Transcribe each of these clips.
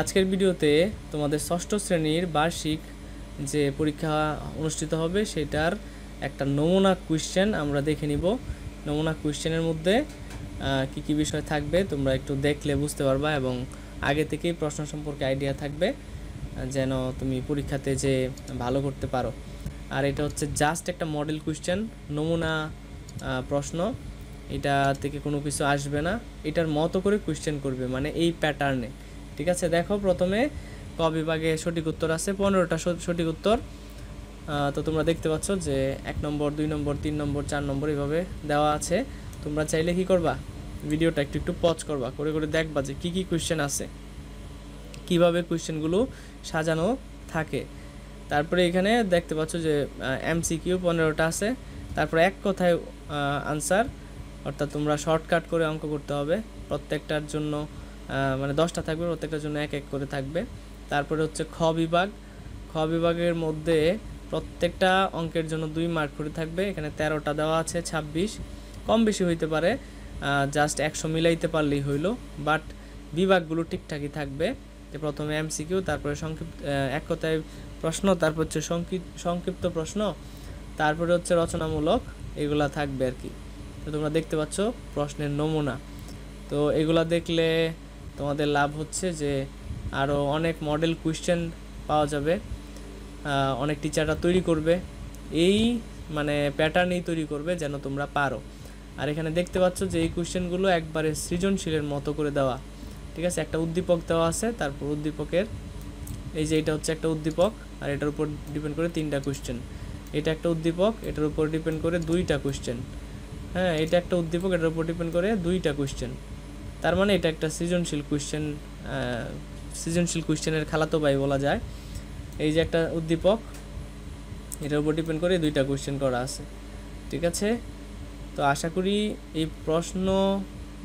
আজকের ভিডিওতে তোমাদের ষষ্ঠ শ্রেণীর বার্ষিক যে পরীক্ষা অনুষ্ঠিত হবে সেটার একটা নমুনা কোয়েশ্চেন আমরা দেখে নিব নমুনা কোয়েশ্চেনের মধ্যে কি কি বিষয় থাকবে তোমরা একটু দেখলে বুঝতে পারবা এবং আগে থেকেই প্রশ্ন সম্পর্কে আইডিয়া থাকবে যেন তুমি পরীক্ষাতে যে ভালো করতে পারো আর এটা হচ্ছে জাস্ট একটা মডেল কোয়েশ্চেন নমুনা প্রশ্ন এটা থেকে কোনো কিছু আসবে না এটার মতো করে কোয়েশ্চেন করবে মানে এই প্যাটার্নে ঠিক আছে দেখো প্রথমে ক বিভাগে সঠিক উত্তর আছে পনেরোটা সঠিক উত্তর তো তোমরা দেখতে পাচ্ছ যে এক নম্বর দুই নম্বর তিন নম্বর চার নম্বর এইভাবে দেওয়া আছে তোমরা চাইলে কি করবা ভিডিওটা একটু একটু পজ করবা করে করে দেখবা যে কী কী কোয়েশ্চেন আছে কিভাবে কোয়েশ্চেনগুলো সাজানো থাকে তারপরে এখানে দেখতে পাচ্ছ যে এমসিকিউ পনেরোটা আছে তারপরে এক কথায় আনসার অর্থাৎ তোমরা শর্টকাট করে অঙ্ক করতে হবে প্রত্যেকটার জন্য মানে দশটা থাকবে প্রত্যেকটার জন্য এক এক করে থাকবে তারপরে হচ্ছে খ বিভাগ খ বিভাগের মধ্যে প্রত্যেকটা অঙ্কের জন্য দুই মার্ক করে থাকবে এখানে তেরোটা দেওয়া আছে ২৬ কম বেশি হইতে পারে জাস্ট একশো মিলাইতে পারলেই হইল বাট বিভাগগুলো ঠিকঠাকই থাকবে যে প্রথমে এমসিকিউ তারপরে সংক্ষিপ্ত এক কথায় প্রশ্ন তারপর হচ্ছে সংক্ষিপ্ত প্রশ্ন তারপরে হচ্ছে রচনামূলক এগুলা থাকবে আর কি তোমরা দেখতে পাচ্ছ প্রশ্নের নমুনা তো এগুলা দেখলে তোমাদের লাভ হচ্ছে যে আরও অনেক মডেল কুয়েশ্চেন পাওয়া যাবে অনেক টিচাররা তৈরি করবে এই মানে প্যাটার্নই তৈরি করবে যেন তোমরা পারো আর এখানে দেখতে পাচ্ছ যে এই কোয়েশ্চেনগুলো একবারে সৃজনশীলের মতো করে দেওয়া ঠিক আছে একটা উদ্দীপক দেওয়া আছে তারপর উদ্দীপকের এই যে এটা হচ্ছে একটা উদ্দীপক আর এটার উপর ডিপেন্ড করে তিনটা কোয়েশ্চেন এটা একটা উদ্দীপক এটার উপর ডিপেন্ড করে দুইটা কোয়েশ্চেন হ্যাঁ এটা একটা উদ্দীপক এটার উপর ডিপেন্ড করে দুইটা কোয়েশ্চেন তার মানে এটা একটা সৃজনশীল কোয়েশ্চেন সৃজনশীল কোয়েশ্চেনের খালাতো ভাই বলা যায় এই যে একটা উদ্দীপক এটার উপর ডিপেন্ড করে দুইটা কোয়েশ্চেন করা আছে ঠিক আছে তো আশা করি এই প্রশ্ন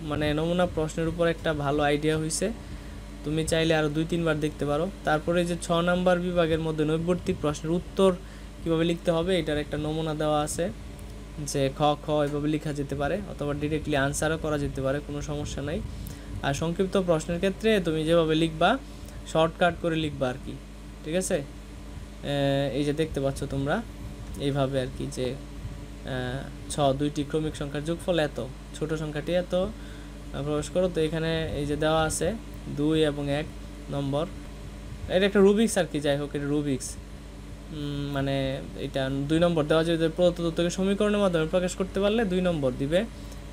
মানে নমুনা প্রশ্নের উপর একটা ভালো আইডিয়া হয়েছে তুমি চাইলে আরও দুই তিনবার দেখতে পারো তারপরে যে ছ নাম্বার বিভাগের মধ্যে নৈবর্তিক প্রশ্নের উত্তর কীভাবে লিখতে হবে এটার একটা নমুনা দেওয়া আছে যে খ খ এভাবে লেখা যেতে পারে অথবা ডিরেক্টলি আনসারও করা যেতে পারে কোনো সমস্যা নাই আর সংক্ষিপ্ত প্রশ্নের ক্ষেত্রে তুমি যেভাবে লিখবা শর্টকাট করে লিখবা আর কি ঠিক আছে এই যে দেখতে পাচ্ছ তোমরা এইভাবে আর কি যে ছ দুইটি ক্রমিক সংখ্যার যোগফল এত ছোট সংখ্যাটি এত প্রবেশ করো তো এখানে এই যে দেওয়া আছে দুই এবং এক নম্বর এটা একটা রুবিক্স আর কি যাই হোক এটা রুবিক্স মানে এটা দুই নম্বর দেওয়া যায় প্রদত্ত তথ্যকে সমীকরণের মাধ্যমে প্রকাশ করতে পারলে দুই নম্বর দিবে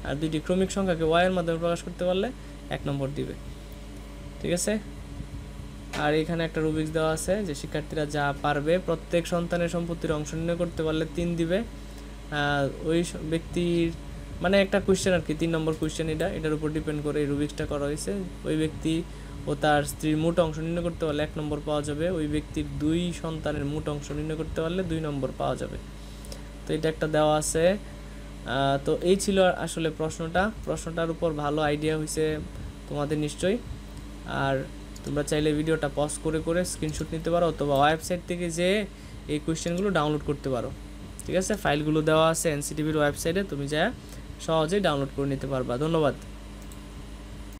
আর দুইটি ক্রমিক সংখ্যাকে ওয়াইয়ের মাধ্যমে প্রকাশ করতে পারলে এক নম্বর দিবে ঠিক আছে আর এখানে একটা রুবিক্স দেওয়া আছে যে শিক্ষার্থীরা যা পারবে প্রত্যেক সন্তানের সম্পত্তির অংশ নির্ণয় করতে পারলে তিন দিবে ওই ব্যক্তির মানে একটা কোয়েশ্চেন আর কি তিন নম্বর কোয়েশ্চেন এটা এটার উপর ডিপেন্ড করে এই রুবিক্সটা করা হয়েছে ওই ব্যক্তি ও তার স্ত্রীর মোট অংশ নির্ণয় করতে পারলে এক নম্বর পাওয়া যাবে ওই ব্যক্তির দুই সন্তানের মোট অংশ নির্ণয় করতে পারলে দুই নম্বর পাওয়া যাবে তো এটা একটা দেওয়া আছে তো এই ছিল আসলে প্রশ্নটা প্রশ্নটার উপর ভালো আইডিয়া হয়েছে তোমাদের নিশ্চয়ই আর তোমরা চাইলে ভিডিওটা পজ করে করে স্ক্রিনশট নিতে পারো অথবা ওয়েবসাইট থেকে যে এই কোয়েশ্চেনগুলো ডাউনলোড করতে পারো ঠিক আছে ফাইলগুলো দেওয়া আছে এনসিটিভির ওয়েবসাইটে তুমি যা সহজেই ডাউনলোড করে নিতে পারবা ধন্যবাদ